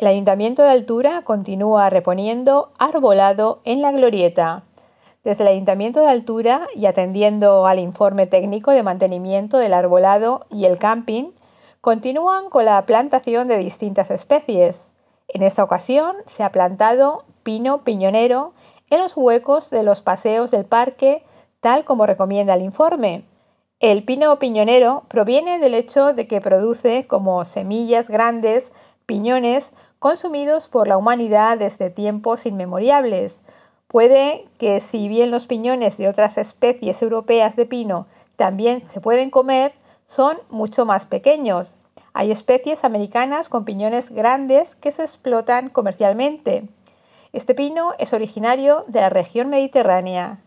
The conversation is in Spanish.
El Ayuntamiento de Altura continúa reponiendo arbolado en la glorieta. Desde el Ayuntamiento de Altura y atendiendo al informe técnico de mantenimiento del arbolado y el camping, continúan con la plantación de distintas especies. En esta ocasión se ha plantado pino piñonero en los huecos de los paseos del parque, tal como recomienda el informe. El pino piñonero proviene del hecho de que produce como semillas grandes piñones consumidos por la humanidad desde tiempos inmemoriales. Puede que si bien los piñones de otras especies europeas de pino también se pueden comer, son mucho más pequeños. Hay especies americanas con piñones grandes que se explotan comercialmente. Este pino es originario de la región mediterránea.